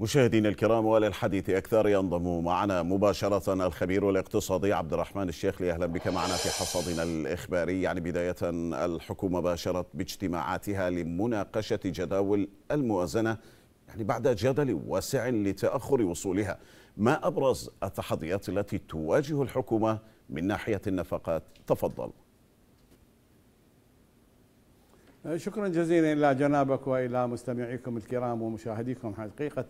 مشاهدينا الكرام وللحديث اكثر ينضم معنا مباشره الخبير الاقتصادي عبد الرحمن الشيخلي اهلا بك معنا في حصادنا الاخباري يعني بدايه الحكومه باشرت باجتماعاتها لمناقشه جداول الموازنه يعني بعد جدل واسع لتاخر وصولها ما ابرز التحديات التي تواجه الحكومه من ناحيه النفقات تفضل شكرا جزيلا الى جنابك والى مستمعيكم الكرام ومشاهديكم حقيقه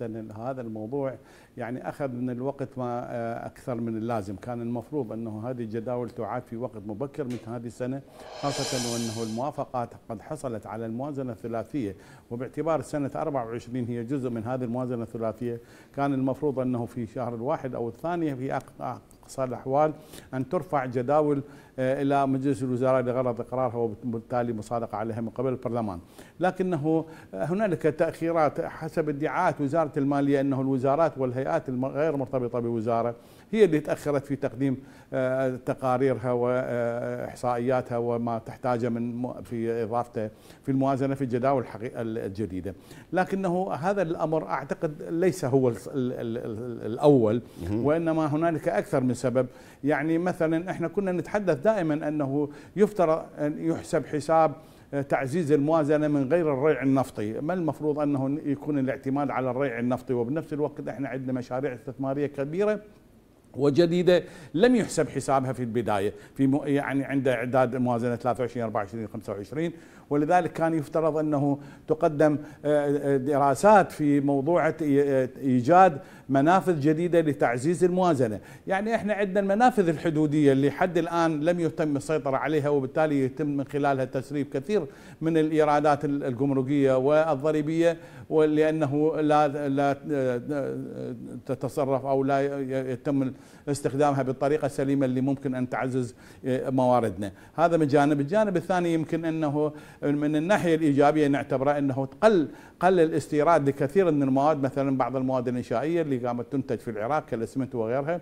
هذا الموضوع يعني اخذ من الوقت ما آه، اكثر من اللازم، كان المفروض انه هذه الجداول تعاد في وقت مبكر من هذه السنه خاصه وانه الموافقات قد حصلت على الموازنه الثلاثيه وباعتبار سنه 24 هي جزء من هذه الموازنه الثلاثيه، كان المفروض انه في شهر الواحد او الثاني في اقصى الاحوال ان ترفع جداول آه، الى مجلس الوزراء لغرض اقرارها وبالتالي مصادقه عليها من قبل البرلمان، لكنه آه، هنالك تاخيرات حسب ادعاءات وزاره الماليه انه الوزارات والهيئات الغير مرتبطه بوزاره هي اللي تأخرت في تقديم آه، تقاريرها وإحصائياتها وما تحتاجه من في إضافته في الموازنة في الجداول الجديدة لكنه هذا الأمر أعتقد ليس هو الأول وإنما هنالك أكثر من سبب يعني مثلا إحنا كنا نتحدث دائما أنه يفترض أن يحسب حساب آه، تعزيز الموازنة من غير الريع النفطي ما المفروض أنه يكون الاعتماد على الريع النفطي وبنفس الوقت إحنا عندنا مشاريع استثمارية كبيرة وجديده لم يحسب حسابها في البدايه في يعني عند اعداد موازنه 23 24 25 ولذلك كان يفترض أنه تقدم آه، آه، دراسات في موضوع آه، إيجاد منافذ جديدة لتعزيز الموازنة يعني إحنا عندنا المنافذ الحدودية اللي حد الآن لم يتم السيطرة عليها وبالتالي يتم من خلالها تسريب كثير من الإيرادات الجمركية والضريبية ولأنه لا, لا تتصرف أو لا يتم استخدامها بالطريقة السليمة اللي ممكن أن تعزز مواردنا هذا من جانب الجانب الثاني يمكن أنه من الناحية الإيجابية نعتبره أنه قل قل الاستيراد لكثير من المواد مثلا بعض المواد الإنشائية اللي قامت تنتج في العراق كالاسمنت وغيرها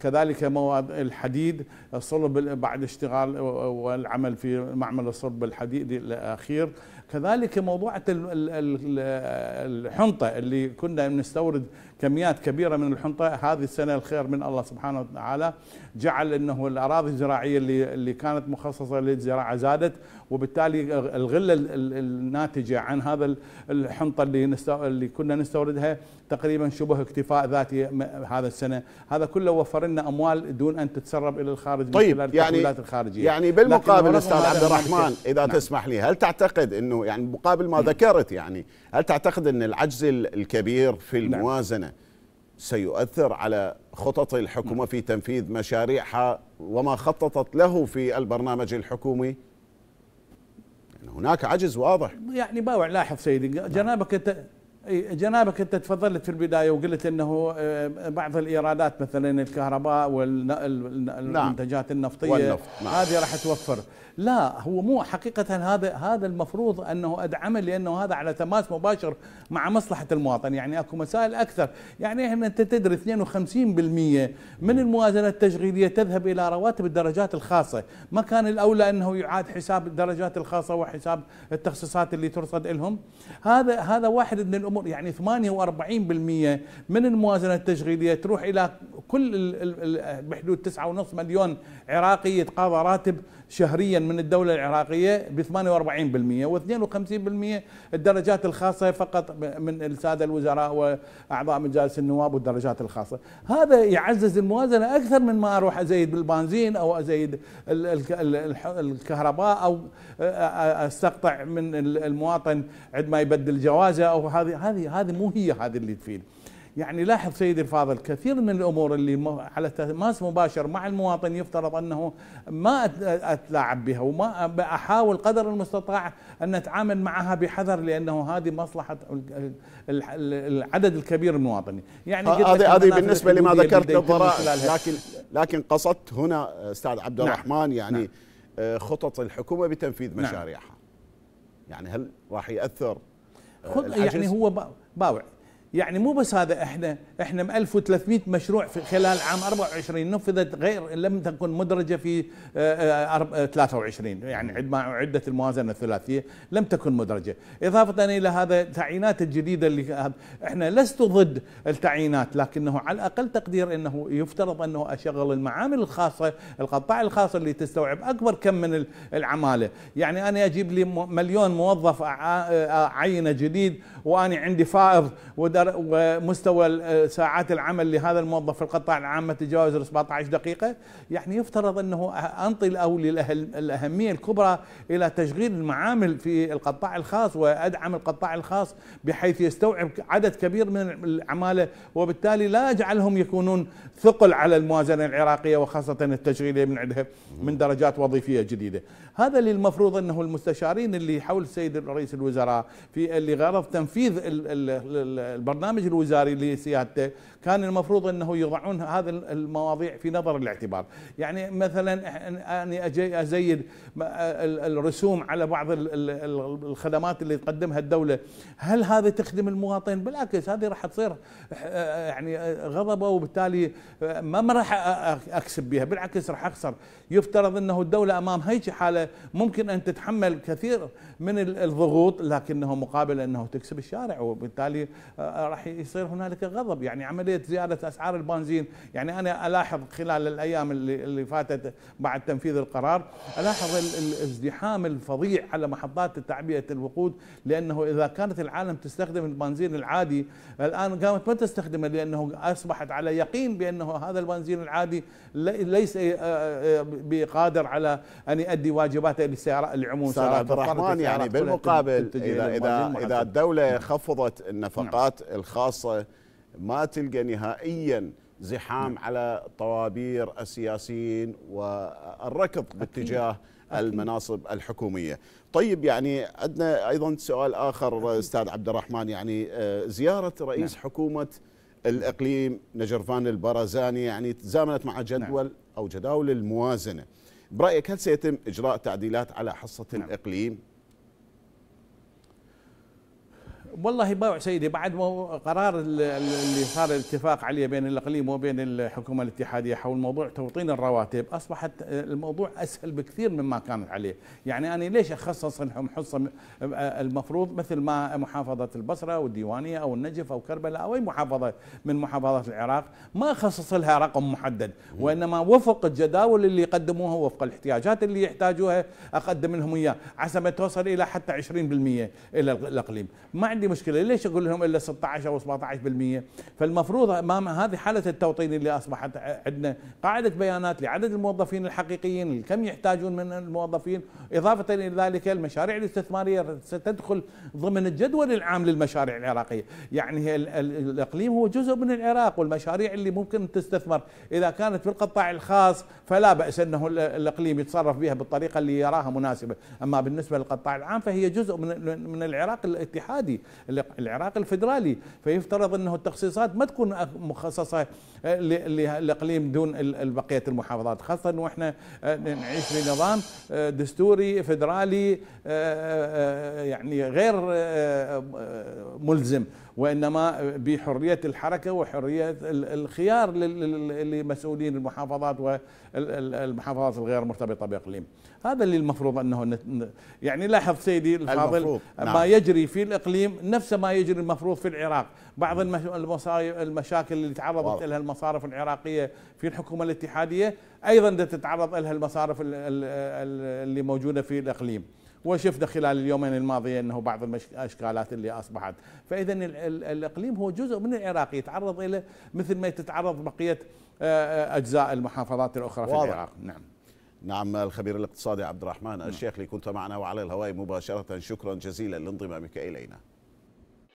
كذلك مواد الحديد الصلب بعد اشتغال والعمل في معمل الصلب الحديد الاخير كذلك موضوع الحنطة اللي كنا نستورد كميات كبيرة من الحنطة هذه السنة الخير من الله سبحانه وتعالى جعل أنه الأراضي الزراعية اللي, اللي كانت مخصصة للزراعة زادت وبالتالي الغلة الناتجة عن هذا الحنطة اللي, اللي كنا نستوردها تقريبا شبه اكتفاء ذاتي هذا السنة هذا كله وفر لنا اموال دون ان تتسرب الى الخارج طيب من خلال يعني الخارجيه يعني بالمقابل استاذ عبد الرحمن اذا نعم. تسمح لي هل تعتقد انه يعني مقابل ما نعم. ذكرت يعني هل تعتقد ان العجز الكبير في نعم. الموازنه نعم. سيؤثر على خطط الحكومه نعم. في تنفيذ مشاريعها وما خططت له في البرنامج الحكومي؟ يعني هناك عجز واضح يعني باوع لاحظ سيدي جنابك انت جنابك انت تفضلت في البدايه وقلت انه آه، آه، بعض الايرادات مثلا الكهرباء والمنتجات نعم. النفطيه والنفط. نعم. هذه راح توفر لا هو مو حقيقه هذا هذا المفروض انه ادعمه لانه هذا على تماس مباشر مع مصلحه المواطن يعني اكو مسائل اكثر يعني احنا انت تدري 52% من الموازنه التشغيليه تذهب الى رواتب الدرجات الخاصه ما كان الاولى انه يعاد حساب الدرجات الخاصه وحساب التخصيصات اللي ترصد لهم هذا هذا واحد من الامور الامور يعني 48% من الموازنه التشغيليه تروح الى كل بحدود ونص مليون عراقي يتقاضى راتب شهريا من الدولة العراقية ب 48% و52% الدرجات الخاصة فقط من السادة الوزراء وأعضاء مجالس النواب والدرجات الخاصة هذا يعزز الموازنة أكثر من ما أروح أزيد بالبنزين أو أزيد الكهرباء أو أستقطع من المواطن عندما يبدل جوازه أو هذه هذه هذه مو هي هذه اللي تفيد يعني لاحظ سيدي الفاضل كثير من الامور اللي على تماس مباشر مع المواطن يفترض انه ما اتلاعب بها وما احاول قدر المستطاع ان اتعامل معها بحذر لانه هذه مصلحه العدد الكبير من المواطنين يعني هذه هذه بالنسبه لما ذكرت الضرائب لكن لكن قصدت هنا استاذ عبد نعم. الرحمن نعم يعني نعم آه، خطط الحكومه بتنفيذ نعم. مشاريعها نعم يعني هل راح ياثر آه، يعني هو باوع يعني مو بس هذا احنا احنا ب 1300 مشروع في خلال عام 24 نفذت غير لم تكن مدرجه في 23 آه، آه، آه، يعني عندما اعدت الموازنه الثلاثيه لم تكن مدرجه، اضافه الى هذا التعيينات الجديده اللي احنا لست ضد التعيينات لكنه على الاقل تقدير انه يفترض انه اشغل المعامل الخاصه القطاع الخاص اللي تستوعب اكبر كم من العماله، يعني انا اجيب لي مليون موظف عينه جديد واني عندي فائض ودار ومستوى ساعات العمل لهذا الموظف في القطاع العام تجاوز 17 دقيقة يعني يفترض أنه أنطي الأولي الأهمية الكبرى إلى تشغيل المعامل في القطاع الخاص وأدعم القطاع الخاص بحيث يستوعب عدد كبير من العمالة وبالتالي لا أجعلهم يكونون ثقل على الموازنة العراقية وخاصة التشغيلية من عندها من درجات وظيفية جديدة هذا اللي المفروض أنه المستشارين اللي حول السيد رئيس الوزراء في اللي غرض تنفيذ البرنامج الوزاري لسيادته كان المفروض أنه يضعون هذه المواضيع في نظر الاعتبار يعني مثلا أني أجي أزيد الرسوم على بعض الخدمات اللي تقدمها الدولة هل هذا تخدم المواطن بالعكس هذه راح تصير يعني غضبه وبالتالي ما راح اكسب بها بالعكس راح اخسر يفترض انه الدوله امام هيك حاله ممكن ان تتحمل كثير من الضغوط لكنه مقابل انه تكسب الشارع وبالتالي آه، آه، راح يصير هنالك غضب يعني عمليه زياده اسعار البنزين يعني انا الاحظ خلال الايام اللي, فاتت بعد تنفيذ القرار الاحظ الازدحام الفظيع على محطات تعبئه الوقود لانه اذا كانت العالم تستخدم البنزين العادي الان قامت ما تستخدمه لانه اصبحت على يقين بانه هذا البنزين العادي ليس آه، بقادر على ان يؤدي واجب واجباته للعموم سيارات الرحمن يعني بالمقابل اذا اذا اذا الدوله نعم. خفضت النفقات نعم. الخاصه ما تلقى نهائيا زحام نعم. على طوابير السياسيين والركض باتجاه المناصب الحكوميه. طيب يعني عندنا ايضا سؤال اخر استاذ عبد الرحمن يعني آه، زياره رئيس نعم. حكومه الاقليم نجرفان البرزاني يعني تزامنت مع جدول نعم. او جداول الموازنه. برايك هل سيتم اجراء تعديلات على حصه الاقليم نعم. والله باوع سيدي بعد ما قرار اللي صار الاتفاق عليه بين الاقليم وبين الحكومه الاتحاديه حول موضوع توطين الرواتب اصبحت الموضوع اسهل بكثير مما كانت عليه، يعني انا ليش اخصص لهم حصه المفروض مثل ما محافظه البصره والديوانيه او النجف او كربلاء او اي محافظه من محافظات العراق ما اخصص لها رقم محدد وانما وفق الجداول اللي يقدموها وفق الاحتياجات اللي يحتاجوها اقدم لهم اياه، عسى ما توصل الى حتى 20% الى الاقليم، ما عندي عندي مشكله ليش اقول لهم الا 16 او 17% فالمفروض امام هذه حاله التوطين اللي اصبحت عندنا قاعده بيانات لعدد الموظفين الحقيقيين كم يحتاجون من الموظفين اضافه الى ذلك المشاريع الاستثماريه ستدخل ضمن الجدول العام للمشاريع العراقيه يعني الاقليم هو جزء من العراق والمشاريع اللي ممكن تستثمر اذا كانت في القطاع الخاص فلا باس انه الاقليم يتصرف بها بالطريقه اللي يراها مناسبه اما بالنسبه للقطاع العام فهي جزء من من العراق الاتحادي العراق الفدرالي فيفترض انه التخصيصات ما تكون مخصصه آه، للاقليم دون بقيه المحافظات خاصه انه احنا آه، نعيش في نظام آه، دستوري فدرالي يعني غير ملزم وإنما بحرية الحركة وحرية الخيار لمسؤولين المحافظات والمحافظات الغير مرتبطة بإقليم هذا اللي المفروض أنه يعني لاحظ سيدي الفاضل نعم. ما يجري في الإقليم نفس ما يجري المفروض في العراق بعض المشاكل اللي تعرضت لها المصارف العراقية في الحكومة الاتحادية أيضا تتعرض لها المصارف اللي موجودة في الإقليم وشفنا خلال اليومين الماضية أنه بعض الأشكالات اللي أصبحت فإذا الإقليم هو جزء من العراق يتعرض إلى مثل ما تتعرض بقية آه، آه، أجزاء المحافظات الأخرى واضح. في العراق نعم نعم الخبير الاقتصادي عبد الرحمن الشيخ اللي كنت معنا وعلى الهواء مباشرة شكرا جزيلا لانضمامك إلينا